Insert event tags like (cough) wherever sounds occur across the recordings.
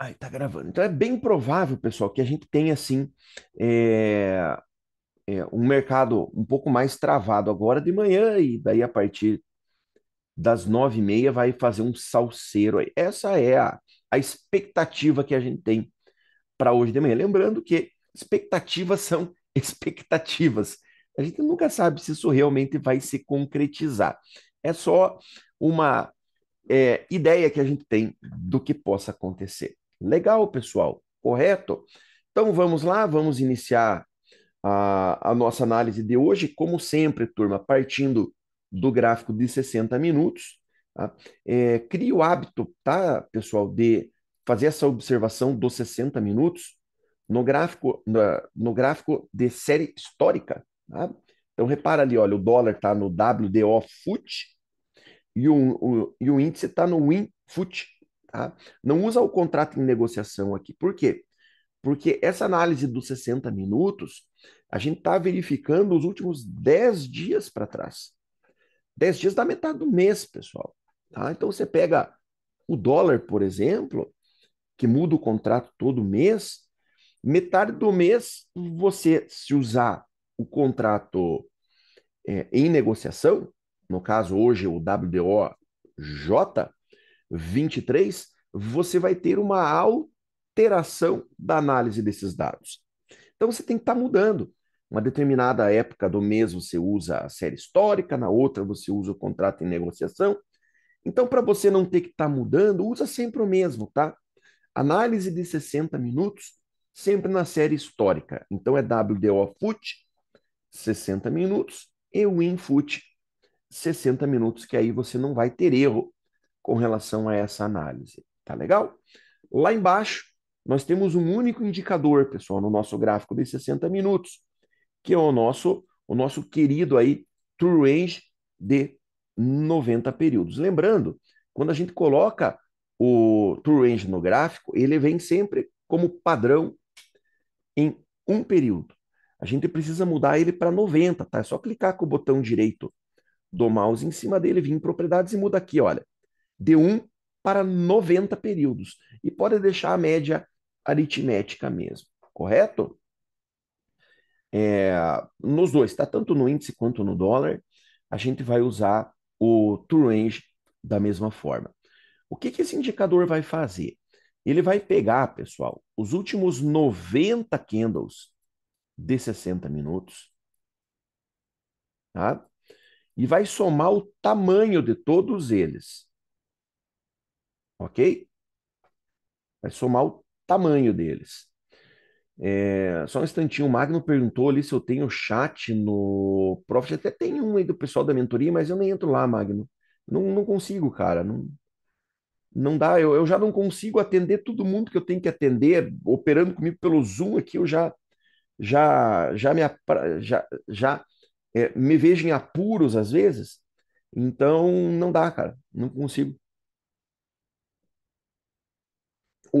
Ai, tá gravando. Então é bem provável, pessoal, que a gente tenha assim é, é, um mercado um pouco mais travado agora de manhã e daí a partir das nove e meia vai fazer um salseiro aí. Essa é a, a expectativa que a gente tem para hoje de manhã. Lembrando que expectativas (laughs) são expectativas. A gente nunca sabe se isso realmente vai se concretizar. É só uma é, ideia que a gente tem do que possa acontecer. Legal, pessoal, correto? Então vamos lá, vamos iniciar a, a nossa análise de hoje, como sempre, turma, partindo do gráfico de 60 minutos. Tá? É, crie o hábito, tá, pessoal, de fazer essa observação dos 60 minutos no gráfico, no gráfico de série histórica. Tá? Então repara ali, olha, o dólar está no WDO FUT e o, o, e o índice está no WIN FUT. Tá? Não usa o contrato em negociação aqui. Por quê? Porque essa análise dos 60 minutos, a gente está verificando os últimos 10 dias para trás. 10 dias da metade do mês, pessoal. Tá? Então você pega o dólar, por exemplo, que muda o contrato todo mês, metade do mês você, se usar o contrato é, em negociação, no caso hoje o WDOJ, 23, você vai ter uma alteração da análise desses dados. Então você tem que estar tá mudando. Uma determinada época do mês você usa a série histórica, na outra você usa o contrato em negociação. Então, para você não ter que estar tá mudando, usa sempre o mesmo, tá? Análise de 60 minutos, sempre na série histórica. Então é WDO FUT, 60 minutos, e WinFUT, 60 minutos, que aí você não vai ter erro com relação a essa análise. Tá legal? Lá embaixo, nós temos um único indicador, pessoal, no nosso gráfico de 60 minutos, que é o nosso, o nosso querido aí true range de 90 períodos. Lembrando, quando a gente coloca o true range no gráfico, ele vem sempre como padrão em um período. A gente precisa mudar ele para 90, tá? É só clicar com o botão direito do mouse em cima dele, vir em propriedades e muda aqui, olha, de 1 para 90 períodos. E pode deixar a média aritmética mesmo, correto? É, nos dois, tá? Tanto no índice quanto no dólar, a gente vai usar o True Range da mesma forma. O que, que esse indicador vai fazer? Ele vai pegar, pessoal, os últimos 90 candles de 60 minutos, tá? E vai somar o tamanho de todos eles ok? Vai somar o tamanho deles. É, só um instantinho, o Magno perguntou ali se eu tenho chat no Profit. Até tem um aí do pessoal da mentoria, mas eu nem entro lá, Magno. Não, não consigo, cara. Não, não dá. Eu, eu já não consigo atender todo mundo que eu tenho que atender. Operando comigo pelo Zoom aqui, eu já já já me já, já é, me vejo em apuros às vezes. Então não dá, cara. Não consigo.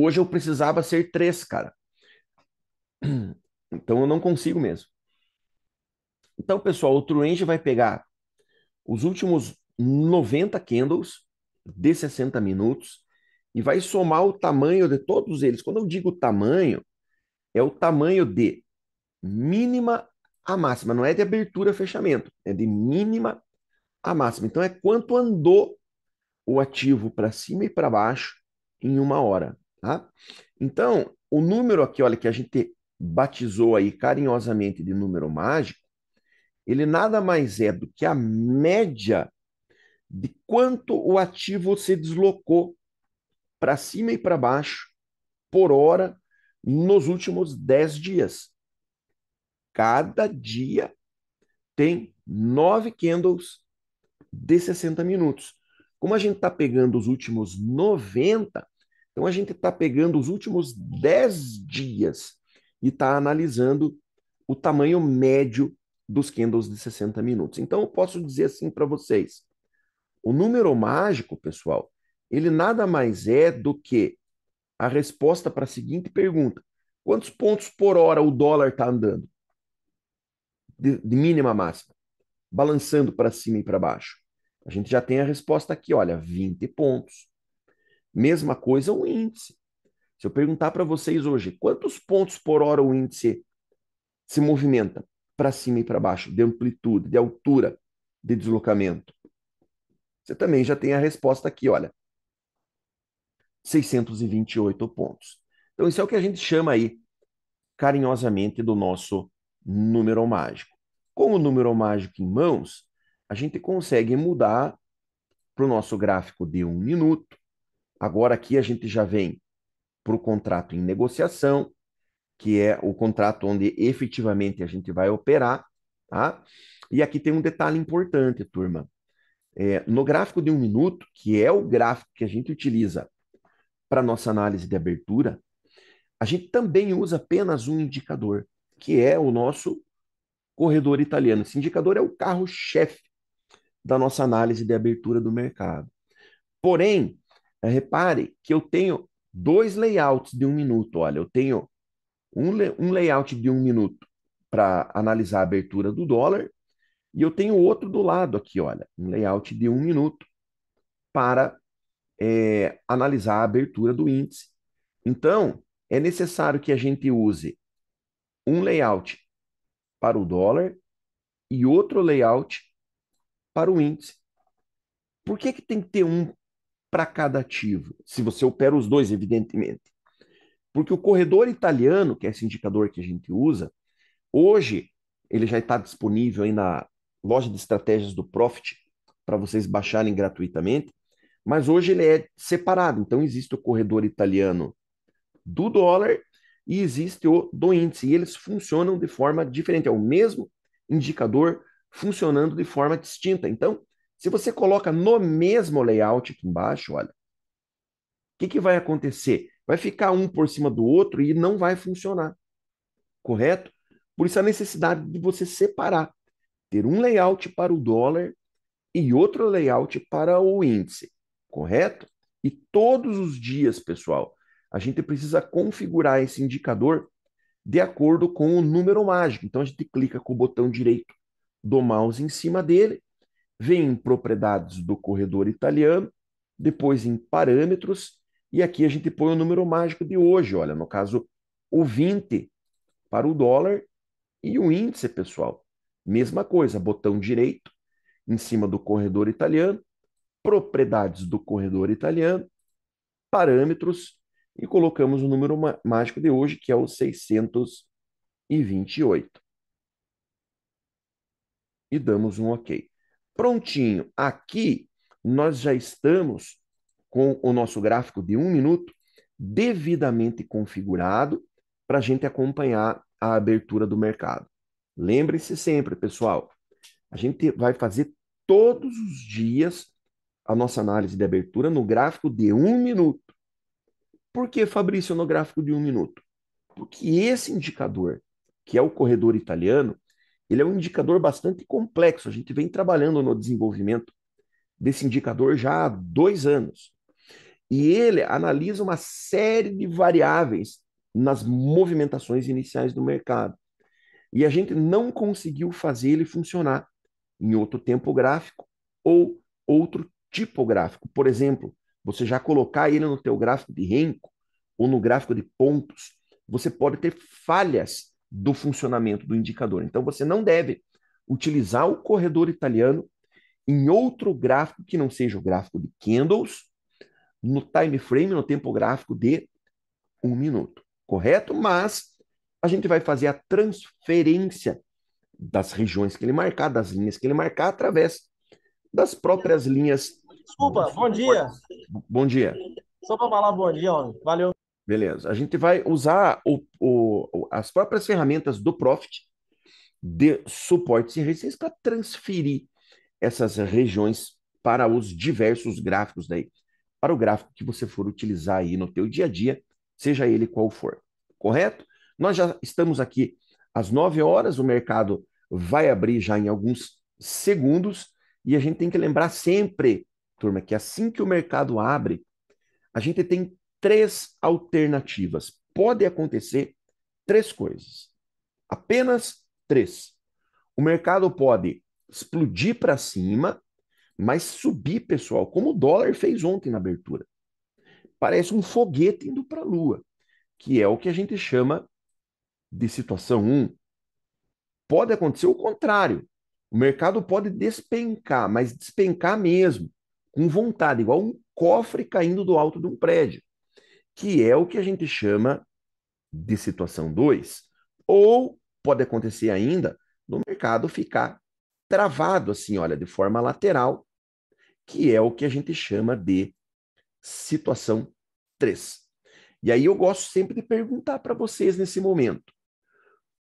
Hoje eu precisava ser três, cara. Então eu não consigo mesmo. Então, pessoal, o Truenge vai pegar os últimos 90 candles de 60 minutos e vai somar o tamanho de todos eles. Quando eu digo tamanho, é o tamanho de mínima a máxima, não é de abertura a fechamento, é de mínima a máxima. Então é quanto andou o ativo para cima e para baixo em uma hora. Tá? Então, o número aqui, olha, que a gente batizou aí carinhosamente de número mágico, ele nada mais é do que a média de quanto o ativo se deslocou para cima e para baixo por hora nos últimos 10 dias. Cada dia tem nove candles de 60 minutos. Como a gente está pegando os últimos 90, então a gente está pegando os últimos 10 dias e está analisando o tamanho médio dos candles de 60 minutos. Então eu posso dizer assim para vocês: o número mágico, pessoal, ele nada mais é do que a resposta para a seguinte pergunta: quantos pontos por hora o dólar está andando? De, de mínima a máxima, balançando para cima e para baixo. A gente já tem a resposta aqui, olha, 20 pontos. Mesma coisa o índice. Se eu perguntar para vocês hoje, quantos pontos por hora o índice se movimenta para cima e para baixo, de amplitude, de altura, de deslocamento? Você também já tem a resposta aqui, olha. 628 pontos. Então, isso é o que a gente chama aí, carinhosamente, do nosso número mágico. Com o número mágico em mãos, a gente consegue mudar para o nosso gráfico de um minuto, Agora aqui a gente já vem para o contrato em negociação, que é o contrato onde efetivamente a gente vai operar, tá? E aqui tem um detalhe importante, turma. É, no gráfico de um minuto, que é o gráfico que a gente utiliza para nossa análise de abertura, a gente também usa apenas um indicador, que é o nosso corredor italiano. Esse indicador é o carro-chefe da nossa análise de abertura do mercado. Porém, é, repare que eu tenho dois layouts de um minuto. Olha, eu tenho um, um layout de um minuto para analisar a abertura do dólar e eu tenho outro do lado aqui, olha, um layout de um minuto para é, analisar a abertura do índice. Então, é necessário que a gente use um layout para o dólar e outro layout para o índice. Por que, que tem que ter um para cada ativo, se você opera os dois, evidentemente. Porque o corredor italiano, que é esse indicador que a gente usa, hoje ele já está disponível aí na loja de estratégias do Profit para vocês baixarem gratuitamente, mas hoje ele é separado. Então existe o corredor italiano do dólar e existe o do índice, e eles funcionam de forma diferente, é o mesmo indicador funcionando de forma distinta. Então, se você coloca no mesmo layout aqui embaixo, olha, o que, que vai acontecer? Vai ficar um por cima do outro e não vai funcionar, correto? Por isso a necessidade de você separar, ter um layout para o dólar e outro layout para o índice, correto? E todos os dias, pessoal, a gente precisa configurar esse indicador de acordo com o número mágico. Então a gente clica com o botão direito do mouse em cima dele vem em propriedades do corredor italiano, depois em parâmetros, e aqui a gente põe o número mágico de hoje, olha, no caso, o 20 para o dólar e o índice, pessoal. Mesma coisa, botão direito em cima do corredor italiano, propriedades do corredor italiano, parâmetros e colocamos o número mágico de hoje, que é o 628. E damos um OK. Prontinho. Aqui nós já estamos com o nosso gráfico de um minuto devidamente configurado para a gente acompanhar a abertura do mercado. Lembre-se sempre, pessoal, a gente vai fazer todos os dias a nossa análise de abertura no gráfico de um minuto. Por que, Fabrício, no gráfico de um minuto? Porque esse indicador, que é o corredor italiano, ele é um indicador bastante complexo. A gente vem trabalhando no desenvolvimento desse indicador já há dois anos. E ele analisa uma série de variáveis nas movimentações iniciais do mercado. E a gente não conseguiu fazer ele funcionar em outro tempo gráfico ou outro tipo gráfico. Por exemplo, você já colocar ele no teu gráfico de renco ou no gráfico de pontos, você pode ter falhas do funcionamento do indicador. Então, você não deve utilizar o corredor italiano em outro gráfico que não seja o gráfico de candles, no time frame, no tempo gráfico de um minuto, correto? Mas a gente vai fazer a transferência das regiões que ele marcar, das linhas que ele marcar, através das próprias linhas. Desculpa, bom dia. Bom dia. Só para falar bom dia, homem. Valeu. Beleza. A gente vai usar o, o, as próprias ferramentas do Profit de suportes e receitas para transferir essas regiões para os diversos gráficos daí, para o gráfico que você for utilizar aí no teu dia a dia, seja ele qual for. Correto? Nós já estamos aqui às 9 horas, o mercado vai abrir já em alguns segundos e a gente tem que lembrar sempre, turma, que assim que o mercado abre, a gente tem três alternativas. Pode acontecer três coisas. Apenas três. O mercado pode explodir para cima, mas subir, pessoal, como o dólar fez ontem na abertura. Parece um foguete indo para a lua, que é o que a gente chama de situação 1. Um. Pode acontecer o contrário. O mercado pode despencar, mas despencar mesmo, com vontade, igual um cofre caindo do alto de um prédio que é o que a gente chama de situação 2. Ou pode acontecer ainda no mercado ficar travado assim, olha, de forma lateral, que é o que a gente chama de situação 3. E aí eu gosto sempre de perguntar para vocês nesse momento: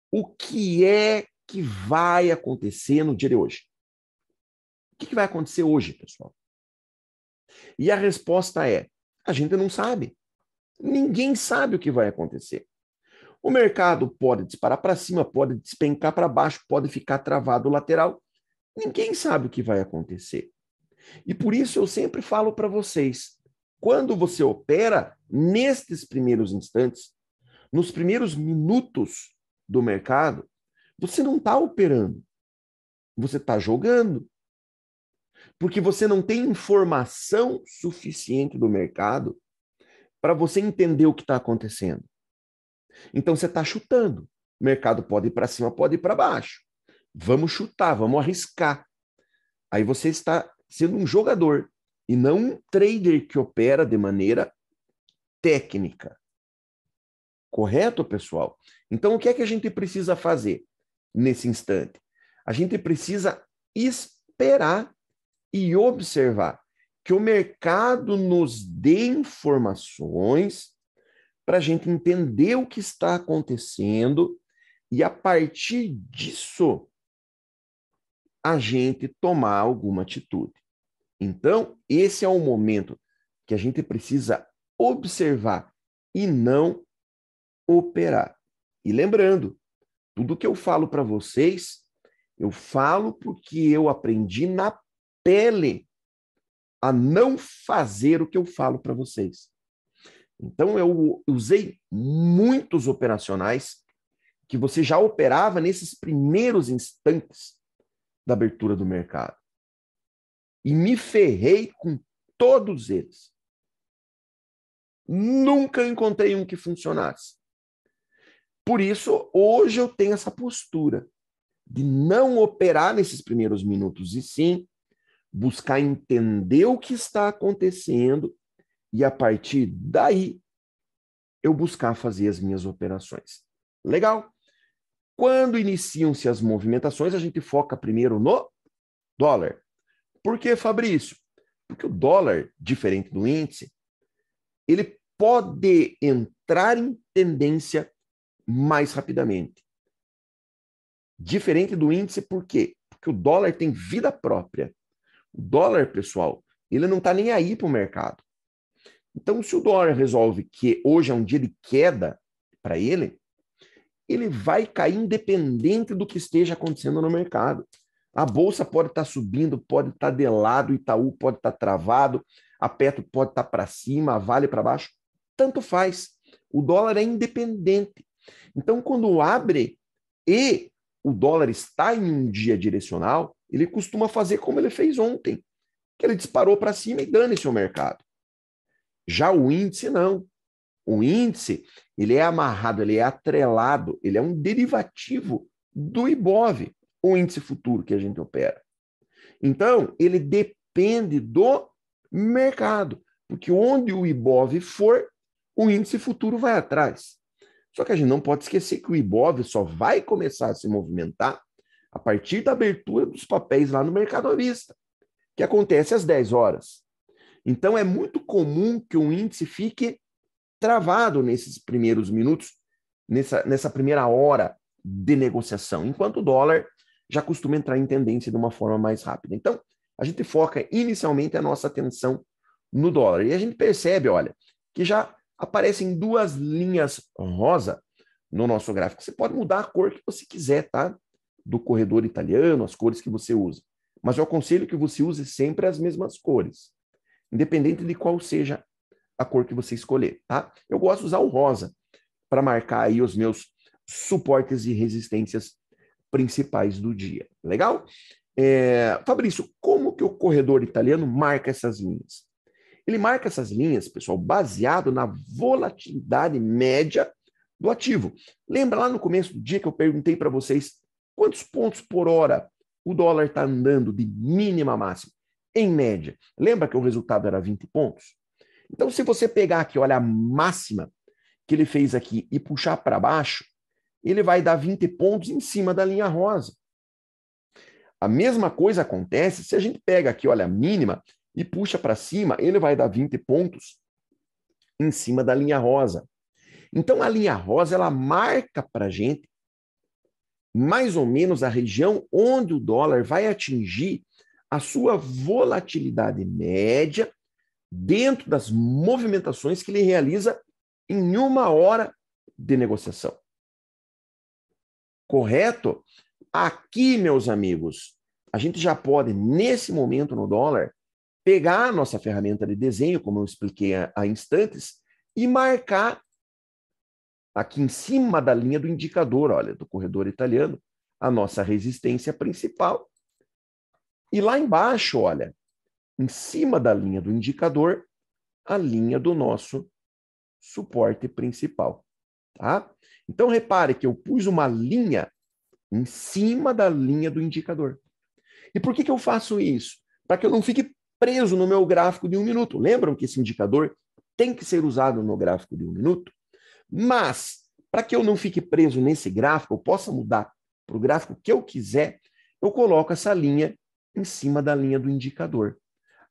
o que é que vai acontecer no dia de hoje? O que, que vai acontecer hoje, pessoal? E a resposta é: a gente não sabe. Ninguém sabe o que vai acontecer. O mercado pode disparar para cima, pode despencar para baixo, pode ficar travado lateral. Ninguém sabe o que vai acontecer. E por isso eu sempre falo para vocês: quando você opera nestes primeiros instantes, nos primeiros minutos do mercado, você não está operando, você está jogando. Porque você não tem informação suficiente do mercado para você entender o que está acontecendo. Então você está chutando. O mercado pode ir para cima, pode ir para baixo. Vamos chutar, vamos arriscar. Aí você está sendo um jogador e não um trader que opera de maneira técnica. Correto, pessoal? Então, o que é que a gente precisa fazer nesse instante? A gente precisa esperar e observar que o mercado nos dê informações para a gente entender o que está acontecendo e, a partir disso, a gente tomar alguma atitude. Então, esse é o momento que a gente precisa observar e não operar. E lembrando, tudo que eu falo para vocês, eu falo porque eu aprendi na pele a não fazer o que eu falo para vocês. Então, eu usei muitos operacionais que você já operava nesses primeiros instantes da abertura do mercado. E me ferrei com todos eles. Nunca encontrei um que funcionasse. Por isso, hoje eu tenho essa postura de não operar nesses primeiros minutos, e sim buscar entender o que está acontecendo e a partir daí eu buscar fazer as minhas operações. Legal? Quando iniciam-se as movimentações, a gente foca primeiro no dólar. Por que, Fabrício? Porque o dólar, diferente do índice, ele pode entrar em tendência mais rapidamente. Diferente do índice, por quê? Porque o dólar tem vida própria. O dólar, pessoal, ele não está nem aí para o mercado. Então, se o dólar resolve que hoje é um dia de queda para ele, ele vai cair independente do que esteja acontecendo no mercado. A bolsa pode estar tá subindo, pode estar tá de lado, Itaú pode estar tá travado, a Petro pode estar tá para cima, a Vale para baixo, tanto faz. O dólar é independente. Então, quando abre e o dólar está em um dia direcional, ele costuma fazer como ele fez ontem, que ele disparou para cima e dane-se o mercado. Já o índice não. O índice, ele é amarrado, ele é atrelado, ele é um derivativo do IBOV, o índice futuro que a gente opera. Então, ele depende do mercado, porque onde o IBOV for, o índice futuro vai atrás. Só que a gente não pode esquecer que o IBOV só vai começar a se movimentar a partir da abertura dos papéis lá no mercadorista, que acontece às 10 horas. Então, é muito comum que o índice fique travado nesses primeiros minutos, nessa, nessa primeira hora de negociação, enquanto o dólar já costuma entrar em tendência de uma forma mais rápida. Então, a gente foca inicialmente a nossa atenção no dólar. E a gente percebe, olha, que já aparecem duas linhas rosa no nosso gráfico. Você pode mudar a cor que você quiser, tá? do corredor italiano, as cores que você usa. Mas eu aconselho que você use sempre as mesmas cores, independente de qual seja a cor que você escolher, tá? Eu gosto de usar o rosa para marcar aí os meus suportes e resistências principais do dia. Legal? É, Fabrício, como que o corredor italiano marca essas linhas? Ele marca essas linhas, pessoal, baseado na volatilidade média do ativo. Lembra lá no começo do dia que eu perguntei para vocês Quantos pontos por hora o dólar está andando de mínima máxima? Em média. Lembra que o resultado era 20 pontos? Então, se você pegar aqui, olha, a máxima que ele fez aqui e puxar para baixo, ele vai dar 20 pontos em cima da linha rosa. A mesma coisa acontece se a gente pega aqui, olha, a mínima e puxa para cima, ele vai dar 20 pontos em cima da linha rosa. Então a linha rosa ela marca para gente mais ou menos a região onde o dólar vai atingir a sua volatilidade média dentro das movimentações que ele realiza em uma hora de negociação. Correto? Aqui, meus amigos, a gente já pode, nesse momento no dólar, pegar a nossa ferramenta de desenho, como eu expliquei há, instantes, e marcar aqui em cima da linha do indicador, olha, do corredor italiano, a nossa resistência principal. E lá embaixo, olha, em cima da linha do indicador, a linha do nosso suporte principal, tá? Então repare que eu pus uma linha em cima da linha do indicador. E por que, que eu faço isso? Para que eu não fique preso no meu gráfico de um minuto. Lembram que esse indicador tem que ser usado no gráfico de um minuto? Mas, para que eu não fique preso nesse gráfico, eu possa mudar para o gráfico que eu quiser, eu coloco essa linha em cima da linha do indicador.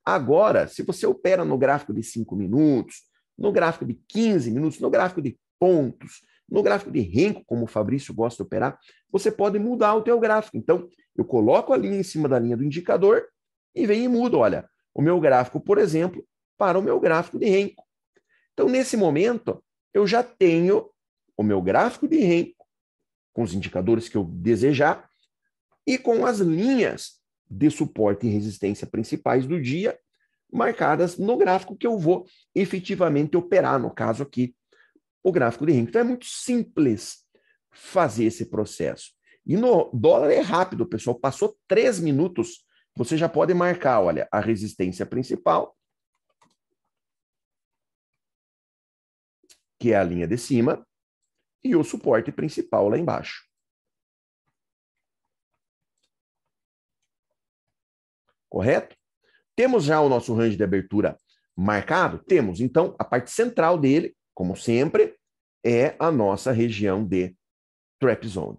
Agora, se você opera no gráfico de 5 minutos, no gráfico de 15 minutos, no gráfico de pontos, no gráfico de renco, como o Fabrício gosta de operar, você pode mudar o teu gráfico. Então, eu coloco a linha em cima da linha do indicador e venho e mudo, olha, o meu gráfico, por exemplo, para o meu gráfico de renco. Então, nesse momento, eu já tenho o meu gráfico de REM com os indicadores que eu desejar e com as linhas de suporte e resistência principais do dia marcadas no gráfico que eu vou efetivamente operar, no caso aqui, o gráfico de REM. Então é muito simples fazer esse processo. E no dólar é rápido, pessoal. Passou três minutos, você já pode marcar, olha, a resistência principal, que é a linha de cima, e o suporte principal lá embaixo. Correto? Temos já o nosso range de abertura marcado? Temos. Então, a parte central dele, como sempre, é a nossa região de trap zone.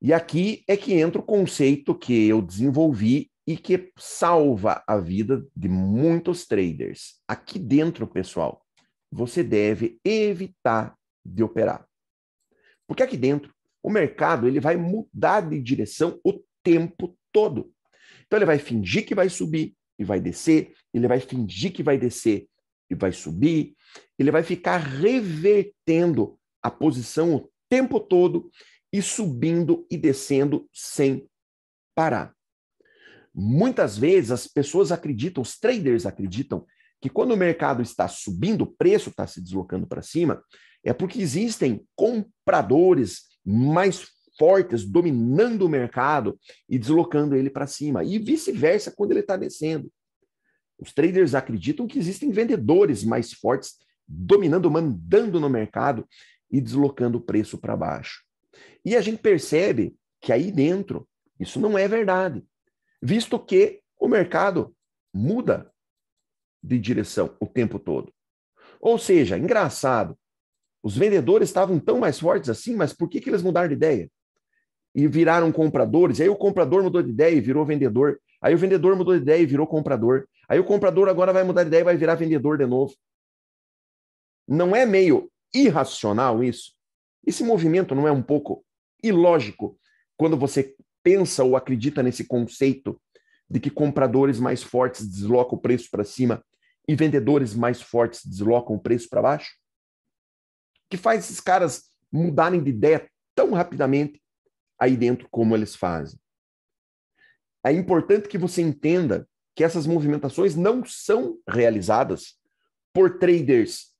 E aqui é que entra o conceito que eu desenvolvi e que salva a vida de muitos traders. Aqui dentro, pessoal, você deve evitar de operar. Porque aqui dentro, o mercado ele vai mudar de direção o tempo todo. Então ele vai fingir que vai subir e vai descer, ele vai fingir que vai descer e vai subir, ele vai ficar revertendo a posição o tempo todo e subindo e descendo sem parar. Muitas vezes as pessoas acreditam, os traders acreditam, que quando o mercado está subindo, o preço está se deslocando para cima, é porque existem compradores mais fortes dominando o mercado e deslocando ele para cima, e vice-versa quando ele está descendo. Os traders acreditam que existem vendedores mais fortes dominando, mandando no mercado e deslocando o preço para baixo. E a gente percebe que aí dentro isso não é verdade visto que o mercado muda de direção o tempo todo. Ou seja, engraçado, os vendedores estavam tão mais fortes assim, mas por que, que eles mudaram de ideia? E viraram compradores, aí o comprador mudou de ideia e virou vendedor. Aí o vendedor mudou de ideia e virou comprador. Aí o comprador agora vai mudar de ideia e vai virar vendedor de novo. Não é meio irracional isso? Esse movimento não é um pouco ilógico quando você pensa ou acredita nesse conceito de que compradores mais fortes deslocam o preço para cima e vendedores mais fortes deslocam o preço para baixo? Que faz esses caras mudarem de ideia tão rapidamente aí dentro como eles fazem. É importante que você entenda que essas movimentações não são realizadas por traders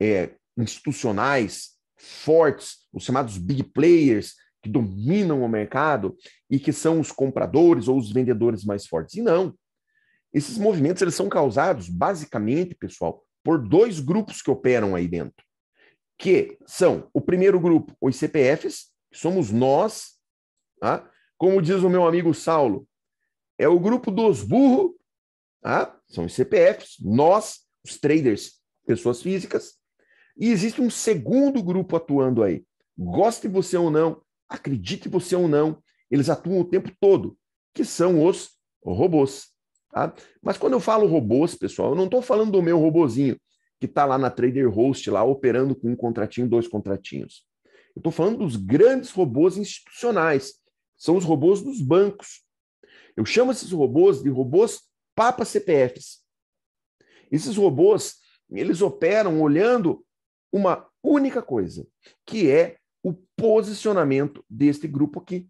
é, institucionais fortes, os chamados big players, que dominam o mercado e que são os compradores ou os vendedores mais fortes. E não. Esses movimentos eles são causados basicamente, pessoal, por dois grupos que operam aí dentro, que são o primeiro grupo, os CPFs, que somos nós, tá? como diz o meu amigo Saulo, é o grupo dos burros, tá? são os CPFs, nós, os traders, pessoas físicas, e existe um segundo grupo atuando aí. Goste você ou não, acredite você ou não, eles atuam o tempo todo, que são os robôs. Tá? Mas quando eu falo robôs, pessoal, eu não estou falando do meu robozinho que está lá na Trader Host, lá operando com um contratinho, dois contratinhos. Eu estou falando dos grandes robôs institucionais, são os robôs dos bancos. Eu chamo esses robôs de robôs papa CPFs. Esses robôs, eles operam olhando uma única coisa, que é o posicionamento deste grupo aqui,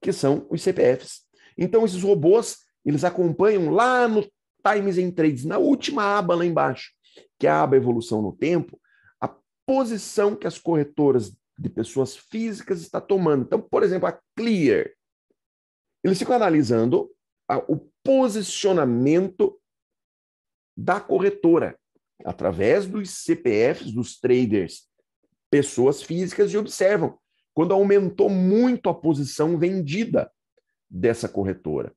que são os CPFs. Então, esses robôs, eles acompanham lá no Times and Trades, na última aba lá embaixo, que é a aba Evolução no Tempo, a posição que as corretoras de pessoas físicas está tomando. Então, por exemplo, a Clear. Eles ficam analisando a, o posicionamento da corretora através dos CPFs dos traders pessoas físicas e observam quando aumentou muito a posição vendida dessa corretora.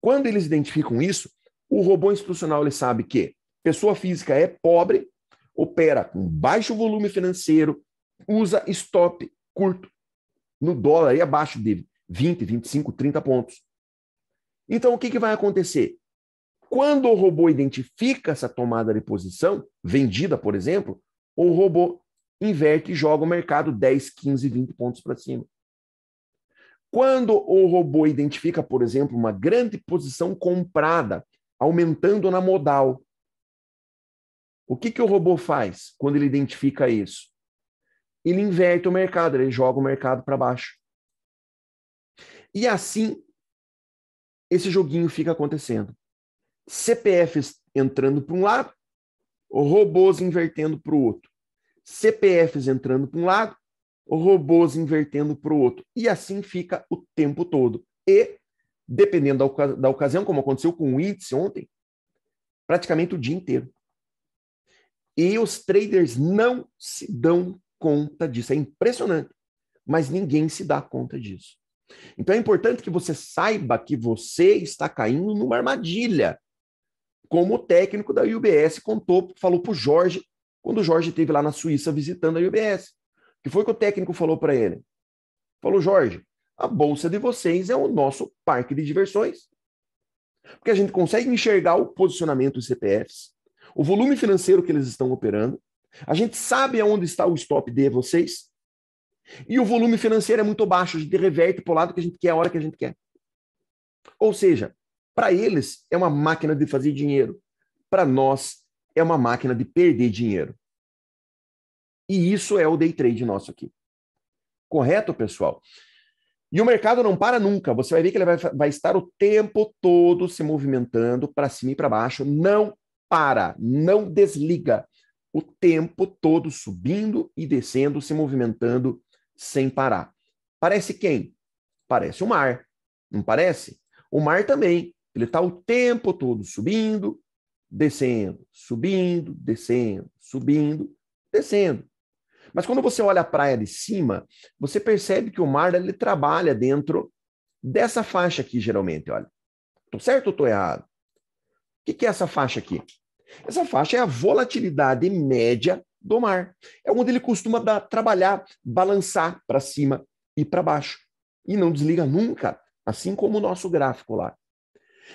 Quando eles identificam isso, o robô institucional ele sabe que pessoa física é pobre, opera com baixo volume financeiro, usa stop curto no dólar e abaixo de 20, 25, 30 pontos. Então, o que, que vai acontecer? Quando o robô identifica essa tomada de posição, vendida, por exemplo, o robô inverte e joga o mercado 10, 15, 20 pontos para cima. Quando o robô identifica, por exemplo, uma grande posição comprada, aumentando na modal, o que, que o robô faz quando ele identifica isso? Ele inverte o mercado, ele joga o mercado para baixo. E assim, esse joguinho fica acontecendo. CPFs entrando para um lado, robôs invertendo para o outro. CPFs entrando para um lado, robôs invertendo para o outro. E assim fica o tempo todo. E, dependendo da, da ocasião, como aconteceu com o índice ontem, praticamente o dia inteiro. E os traders não se dão conta disso. É impressionante, mas ninguém se dá conta disso. Então é importante que você saiba que você está caindo numa armadilha. Como o técnico da UBS contou, falou para o Jorge quando o Jorge esteve lá na Suíça visitando a UBS. que foi que o técnico falou para ele? Falou, Jorge, a bolsa de vocês é o nosso parque de diversões. Porque a gente consegue enxergar o posicionamento dos CPFs, o volume financeiro que eles estão operando, a gente sabe aonde está o stop de vocês, e o volume financeiro é muito baixo, a gente reverte para o lado que a gente quer, a hora que a gente quer. Ou seja, para eles é uma máquina de fazer dinheiro, para nós é uma máquina de perder dinheiro. E isso é o day trade nosso aqui. Correto, pessoal? E o mercado não para nunca. Você vai ver que ele vai, vai estar o tempo todo se movimentando para cima e para baixo. Não para, não desliga. O tempo todo subindo e descendo, se movimentando sem parar. Parece quem? Parece o mar. Não parece? O mar também. Ele está o tempo todo subindo descendo, subindo, descendo, subindo, descendo. Mas quando você olha a praia de cima, você percebe que o mar ele trabalha dentro dessa faixa aqui, geralmente, olha. Tô certo ou tô errado? O que é essa faixa aqui? Essa faixa é a volatilidade média do mar. É onde ele costuma dar, trabalhar, balançar para cima e para baixo. E não desliga nunca, assim como o nosso gráfico lá.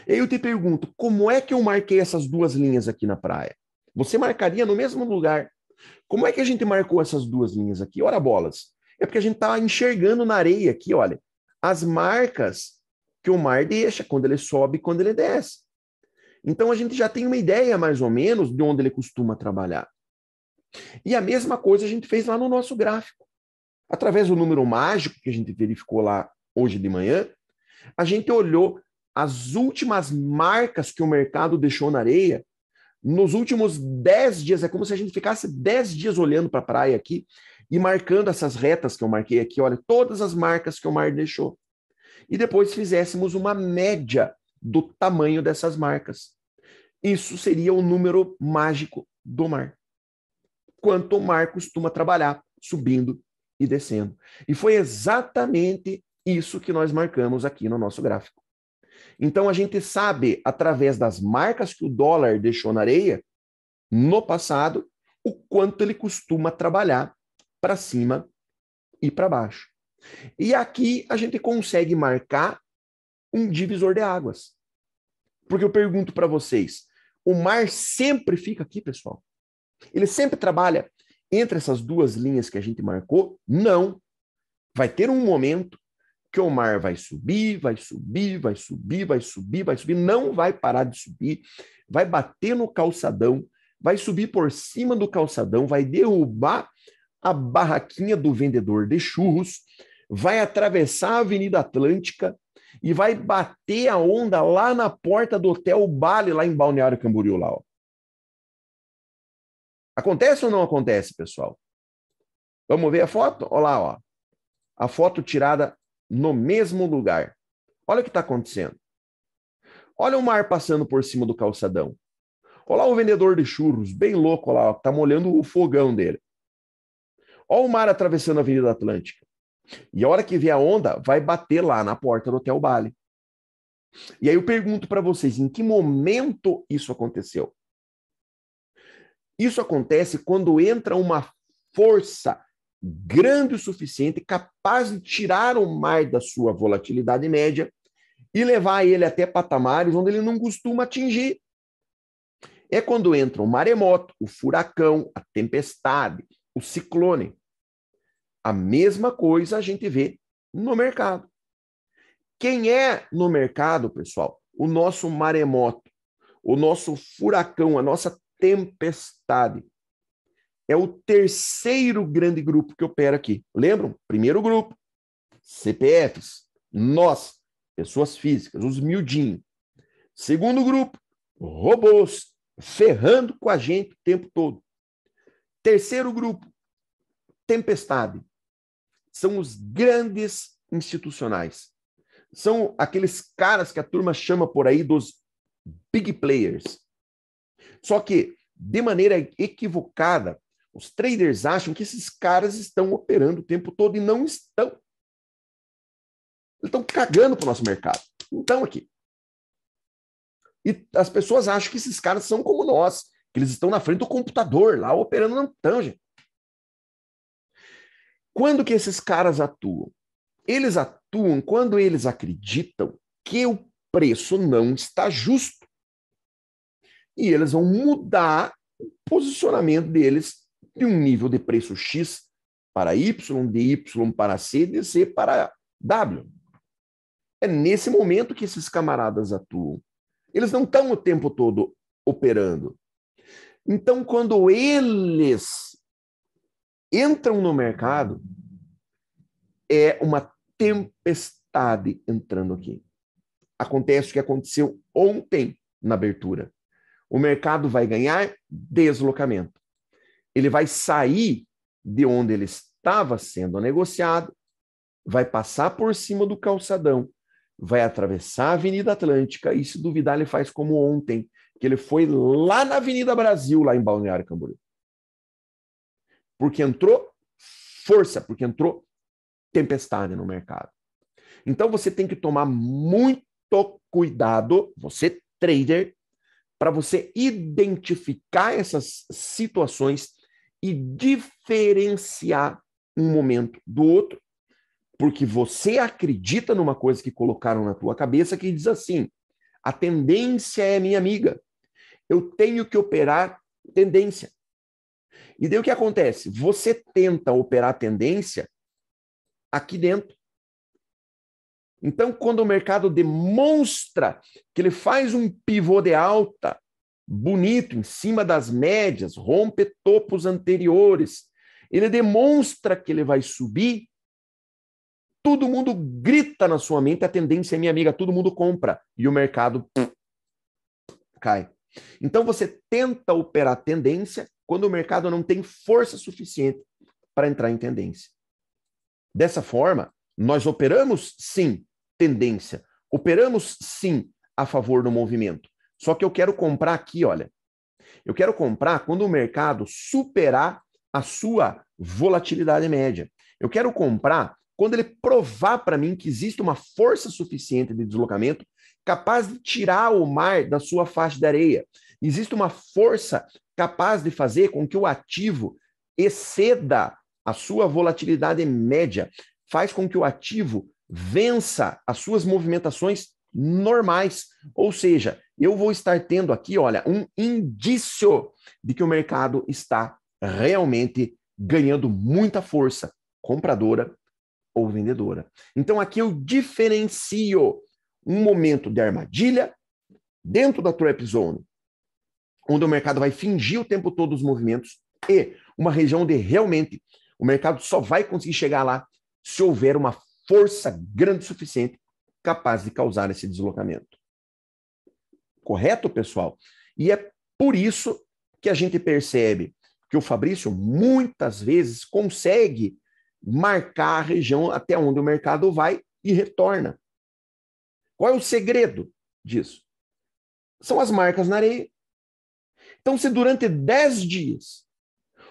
Eu te pergunto, como é que eu marquei essas duas linhas aqui na praia? Você marcaria no mesmo lugar. Como é que a gente marcou essas duas linhas aqui? Ora bolas. É porque a gente está enxergando na areia aqui, olha, as marcas que o mar deixa quando ele sobe e quando ele desce. Então a gente já tem uma ideia mais ou menos de onde ele costuma trabalhar. E a mesma coisa a gente fez lá no nosso gráfico. Através do número mágico que a gente verificou lá hoje de manhã, a gente olhou as últimas marcas que o mercado deixou na areia, nos últimos 10 dias, é como se a gente ficasse 10 dias olhando para a praia aqui e marcando essas retas que eu marquei aqui, olha, todas as marcas que o mar deixou. E depois fizéssemos uma média do tamanho dessas marcas. Isso seria o número mágico do mar. Quanto o mar costuma trabalhar, subindo e descendo. E foi exatamente isso que nós marcamos aqui no nosso gráfico. Então a gente sabe, através das marcas que o dólar deixou na areia, no passado, o quanto ele costuma trabalhar para cima e para baixo. E aqui a gente consegue marcar um divisor de águas. Porque eu pergunto para vocês, o mar sempre fica aqui, pessoal? Ele sempre trabalha entre essas duas linhas que a gente marcou? Não. Vai ter um momento que o mar vai subir, vai subir, vai subir, vai subir, vai subir, não vai parar de subir, vai bater no calçadão, vai subir por cima do calçadão, vai derrubar a barraquinha do vendedor de churros, vai atravessar a Avenida Atlântica e vai bater a onda lá na porta do Hotel Bale, lá em Balneário Camboriú, lá. Ó. Acontece ou não acontece, pessoal? Vamos ver a foto? Olha lá, ó. A foto tirada no mesmo lugar. Olha o que está acontecendo. Olha o mar passando por cima do calçadão. Olha lá o vendedor de churros, bem louco lá, está tá molhando o fogão dele. Olha o mar atravessando a Avenida Atlântica. E a hora que vier a onda, vai bater lá na porta do Hotel Bali. E aí eu pergunto para vocês, em que momento isso aconteceu? Isso acontece quando entra uma força grande o suficiente, capaz de tirar o mar da sua volatilidade média e levar ele até patamares onde ele não costuma atingir. É quando entra o maremoto, o furacão, a tempestade, o ciclone. A mesma coisa a gente vê no mercado. Quem é no mercado, pessoal? O nosso maremoto, o nosso furacão, a nossa tempestade é o terceiro grande grupo que opera aqui. Lembram? Primeiro grupo, CPFs, nós, pessoas físicas, os miudinhos. Segundo grupo, robôs, ferrando com a gente o tempo todo. Terceiro grupo, tempestade. São os grandes institucionais. São aqueles caras que a turma chama por aí dos big players. Só que, de maneira equivocada, os traders acham que esses caras estão operando o tempo todo e não estão. Eles estão cagando para o nosso mercado. Não estão aqui. E as pessoas acham que esses caras são como nós, que eles estão na frente do computador lá operando. na estão, Quando que esses caras atuam? Eles atuam quando eles acreditam que o preço não está justo. E eles vão mudar o posicionamento deles de um nível de preço X para Y, de Y para C, de C para W. É nesse momento que esses camaradas atuam. Eles não estão o tempo todo operando. Então, quando eles entram no mercado, é uma tempestade entrando aqui. Acontece o que aconteceu ontem na abertura. O mercado vai ganhar deslocamento ele vai sair de onde ele estava sendo negociado, vai passar por cima do calçadão, vai atravessar a Avenida Atlântica e, se duvidar, ele faz como ontem, que ele foi lá na Avenida Brasil, lá em Balneário Camboriú. Porque entrou força, porque entrou tempestade no mercado. Então você tem que tomar muito cuidado, você trader, para você identificar essas situações e diferenciar um momento do outro, porque você acredita numa coisa que colocaram na tua cabeça que diz assim: a tendência é minha amiga. Eu tenho que operar tendência. E daí o que acontece? Você tenta operar tendência aqui dentro. Então, quando o mercado demonstra que ele faz um pivô de alta, bonito, em cima das médias, rompe topos anteriores. Ele demonstra que ele vai subir. Todo mundo grita na sua mente, a tendência é minha amiga, todo mundo compra e o mercado cai. Então você tenta operar tendência quando o mercado não tem força suficiente para entrar em tendência. Dessa forma, nós operamos sim tendência, operamos sim a favor do movimento, só que eu quero comprar aqui, olha. Eu quero comprar quando o mercado superar a sua volatilidade média. Eu quero comprar quando ele provar para mim que existe uma força suficiente de deslocamento capaz de tirar o mar da sua faixa de areia. Existe uma força capaz de fazer com que o ativo exceda a sua volatilidade média, faz com que o ativo vença as suas movimentações normais. Ou seja, eu vou estar tendo aqui, olha, um indício de que o mercado está realmente ganhando muita força, compradora ou vendedora. Então aqui eu diferencio um momento de armadilha dentro da trap zone, onde o mercado vai fingir o tempo todo os movimentos e uma região de realmente o mercado só vai conseguir chegar lá se houver uma força grande o suficiente capaz de causar esse deslocamento. Correto, pessoal? E é por isso que a gente percebe que o Fabrício muitas vezes consegue marcar a região até onde o mercado vai e retorna. Qual é o segredo disso? São as marcas na areia. Então, se durante 10 dias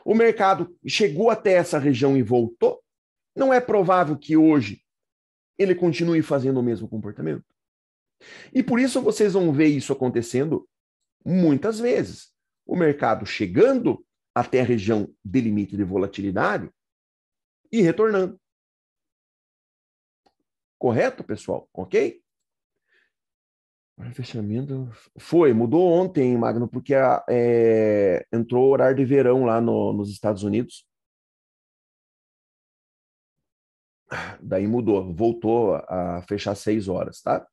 o mercado chegou até essa região e voltou, não é provável que hoje ele continue fazendo o mesmo comportamento. E por isso vocês vão ver isso acontecendo muitas vezes. O mercado chegando até a região de limite de volatilidade e retornando. Correto, pessoal? Ok? Fechamento. Foi, mudou ontem, Magno, porque a, eh, é, entrou o horário de verão lá no, nos Estados Unidos. Daí mudou, voltou a fechar seis horas, tá?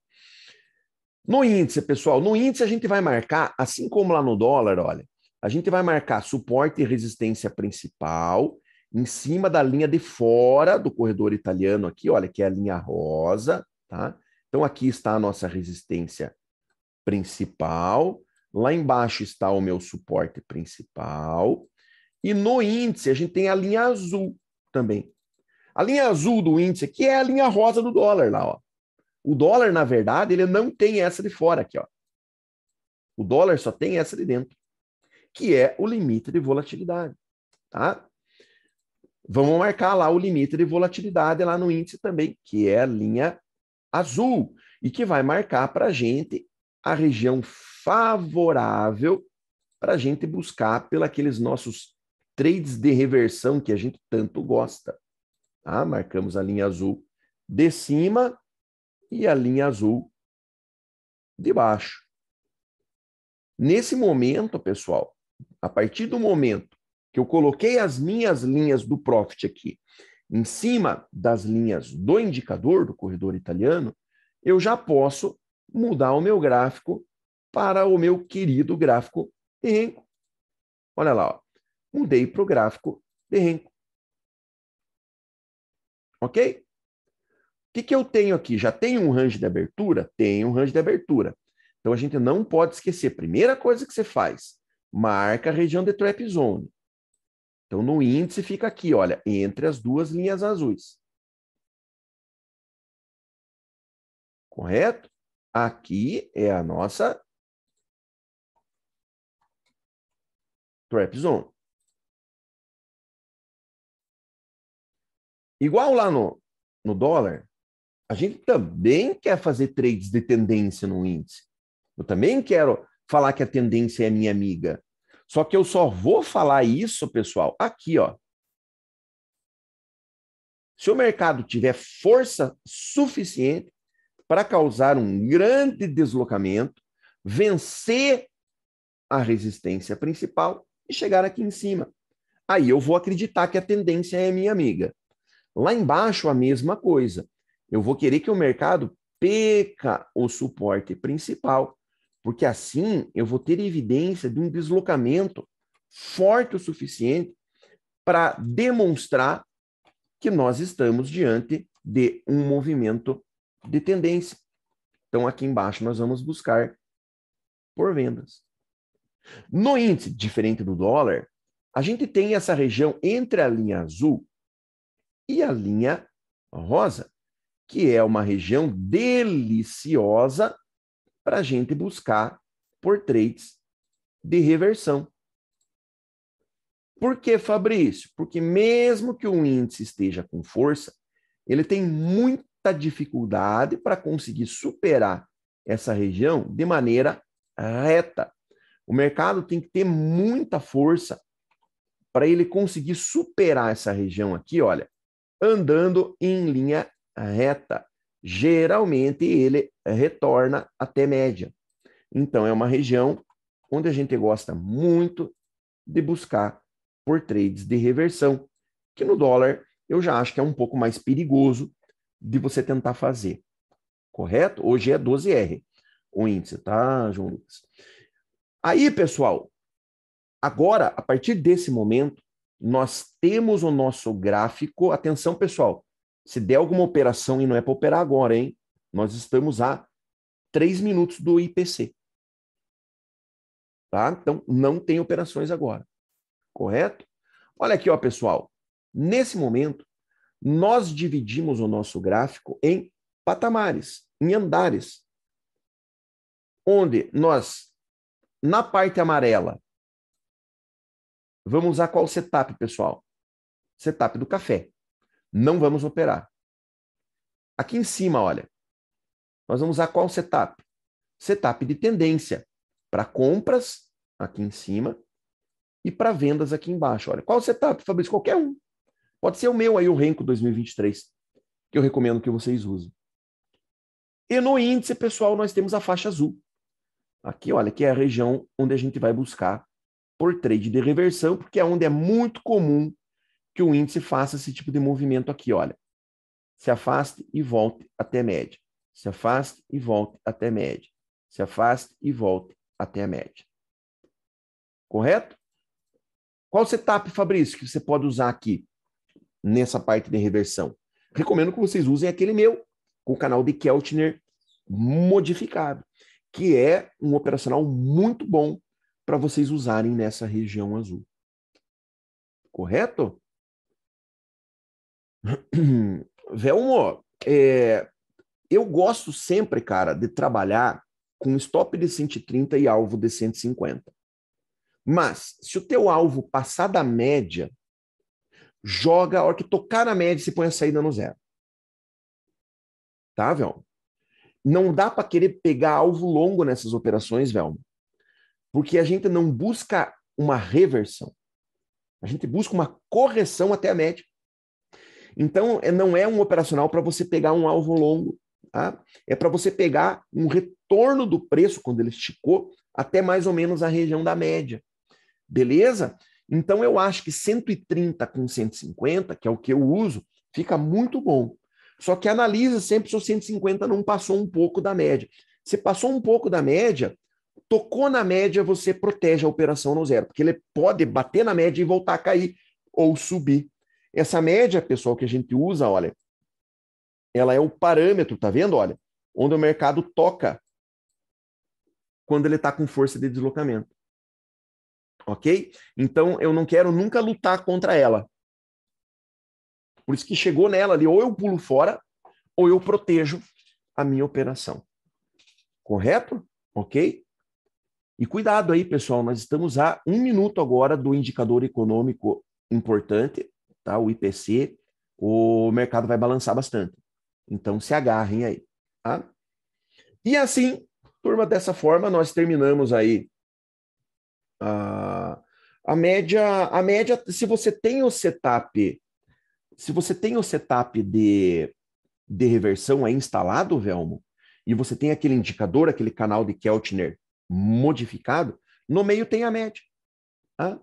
No índice, pessoal, no índice a gente vai marcar, assim como lá no dólar, olha, a gente vai marcar suporte e resistência principal em cima da linha de fora do corredor italiano aqui, olha, que é a linha rosa, tá? Então aqui está a nossa resistência principal, lá embaixo está o meu suporte principal, e no índice a gente tem a linha azul também. A linha azul do índice aqui é a linha rosa do dólar lá, ó. O dólar, na verdade, ele não tem essa de fora aqui, ó. O dólar só tem essa de dentro, que é o limite de volatilidade, tá? Vamos marcar lá o limite de volatilidade lá no índice também, que é a linha azul, e que vai marcar para a gente a região favorável para a gente buscar pelos aqueles nossos trades de reversão que a gente tanto gosta. Tá? Marcamos a linha azul de cima e a linha azul de baixo. Nesse momento, pessoal, a partir do momento que eu coloquei as minhas linhas do profit aqui em cima das linhas do indicador do corredor italiano, eu já posso mudar o meu gráfico para o meu querido gráfico de renco. Olha lá, ó. mudei para o gráfico de renco. Ok? O que, que eu tenho aqui? Já tenho um range de abertura? Tenho um range de abertura. Então a gente não pode esquecer. Primeira coisa que você faz, marca a região de trap zone. Então no índice fica aqui, olha, entre as duas linhas azuis. Correto? Aqui é a nossa trap zone. Igual lá no, no dólar, a gente também quer fazer trades de tendência no índice. Eu também quero falar que a tendência é minha amiga. Só que eu só vou falar isso, pessoal, aqui, ó. Se o mercado tiver força suficiente para causar um grande deslocamento, vencer a resistência principal e chegar aqui em cima. Aí eu vou acreditar que a tendência é minha amiga. Lá embaixo, a mesma coisa. Eu vou querer que o mercado peca o suporte principal, porque assim eu vou ter evidência de um deslocamento forte o suficiente para demonstrar que nós estamos diante de um movimento de tendência. Então, aqui embaixo, nós vamos buscar por vendas. No índice, diferente do dólar, a gente tem essa região entre a linha azul e a linha rosa, que é uma região deliciosa para a gente buscar por trades de reversão. Por que, Fabrício? Porque mesmo que o índice esteja com força, ele tem muita dificuldade para conseguir superar essa região de maneira reta. O mercado tem que ter muita força para ele conseguir superar essa região aqui, olha, andando em linha reta. Geralmente ele retorna até média. Então é uma região onde a gente gosta muito de buscar por trades de reversão, que no dólar eu já acho que é um pouco mais perigoso de você tentar fazer. Correto? Hoje é 12R o índice, tá, João Lucas? Aí, pessoal, agora, a partir desse momento, nós temos o nosso gráfico. Atenção, pessoal, se der alguma operação e não é para operar agora, hein? Nós estamos a 3 minutos do IPC. Tá? Então, não tem operações agora. Correto? Olha aqui, ó, pessoal. Nesse momento, nós dividimos o nosso gráfico em patamares, em andares, onde nós, na parte amarela, Vamos usar qual setup, pessoal? Setup do café. Não vamos operar. Aqui em cima, olha. Nós vamos usar qual setup? Setup de tendência para compras aqui em cima e para vendas aqui embaixo. Olha, qual setup, Fabrício? Qualquer um. Pode ser o meu aí, o Renko 2023, que eu recomendo que vocês usem. E no índice, pessoal, nós temos a faixa azul. Aqui, olha, que é a região onde a gente vai buscar por trade de reversão, porque é onde é muito comum que o índice faça esse tipo de movimento aqui, olha. Se afaste e volte até média. Se afaste e volte até média. Se afaste e volte até a média. Correto? Qual setup, Fabrício, que você pode usar aqui nessa parte de reversão? Recomendo que vocês usem aquele meu, com o canal de Keltner modificado, que é um operacional muito bom para vocês usarem nessa região azul. Correto? (clears throat) Velmo, é, eu gosto sempre, cara, de trabalhar com stop de 130 e alvo de 150. Mas, se o teu alvo passar da média, joga, a hora que tocar na média, se põe a saída no zero. Tá, Velmo? Não dá para querer pegar alvo longo nessas operações, Velmo. Porque a gente não busca uma reversão. A gente busca uma correção até a média. Então, é, não é um operacional para você pegar um alvo longo. Tá? É para você pegar um retorno do preço, quando ele esticou, até mais ou menos a região da média. Beleza? Então, eu acho que 130 com 150, que é o que eu uso, fica muito bom. Só que analisa sempre se o 150 não passou um pouco da média. Se passou um pouco da média, tocou na média, você protege a operação no zero, porque ele pode bater na média e voltar a cair ou subir. Essa média, pessoal, que a gente usa, olha, ela é o parâmetro, tá vendo? Olha, onde o mercado toca quando ele está com força de deslocamento. Ok? Então, eu não quero nunca lutar contra ela. Por isso que chegou nela ali, ou eu pulo fora, ou eu protejo a minha operação. Correto? Ok? E cuidado aí, pessoal, nós estamos a um minuto agora do indicador econômico importante, tá? O IPC, o mercado vai balançar bastante. Então se agarrem aí, tá? E assim, turma, dessa forma nós terminamos aí a, a média, a média, se você tem o setup, se você tem o setup de, de reversão aí instalado, Velmo, e você tem aquele indicador, aquele canal de Keltner modificado, no meio tem a média. Tá?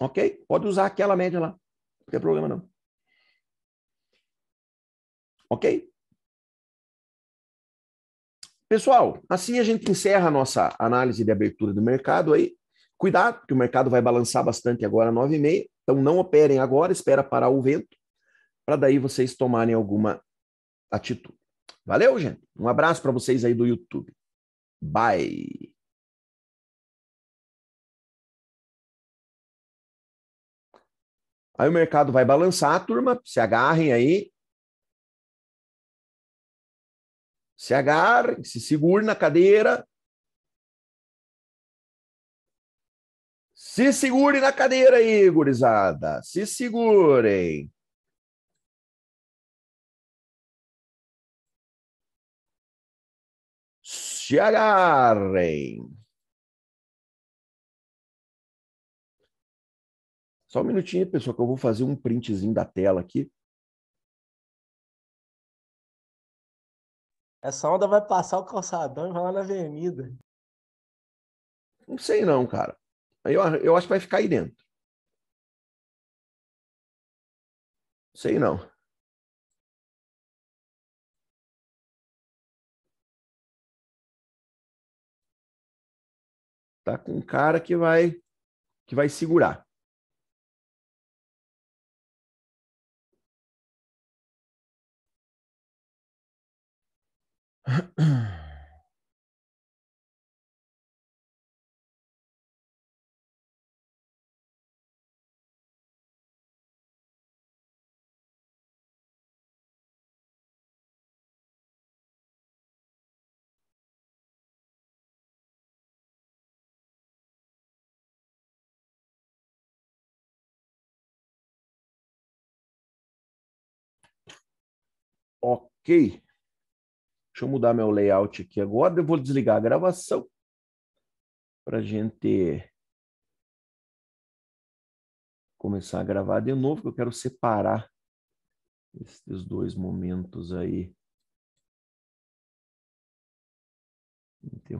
Ok? Pode usar aquela média lá. Não tem problema, não. Ok? Pessoal, assim a gente encerra a nossa análise de abertura do mercado aí. Cuidado, que o mercado vai balançar bastante agora, 9,5. Então não operem agora, espera parar o vento, para daí vocês tomarem alguma atitude. Valeu, gente. Um abraço para vocês aí do YouTube. Bye. Aí o mercado vai balançar, turma. Se agarrem aí. Se agarrem, se segurem na cadeira. Se segure na cadeira aí, gurizada. Se segurem. se agarrem. Só um minutinho, pessoal, que eu vou fazer um printzinho da tela aqui. Essa onda vai passar o calçadão e vai lá na avenida. Não sei não, cara. Eu, eu acho que vai ficar aí dentro. Sei não. tá com cara que vai que vai segurar. (clears throat) Ok. Deixa eu mudar meu layout aqui agora. Eu vou desligar a gravação para a gente começar a gravar de novo, que eu quero separar esses dois momentos aí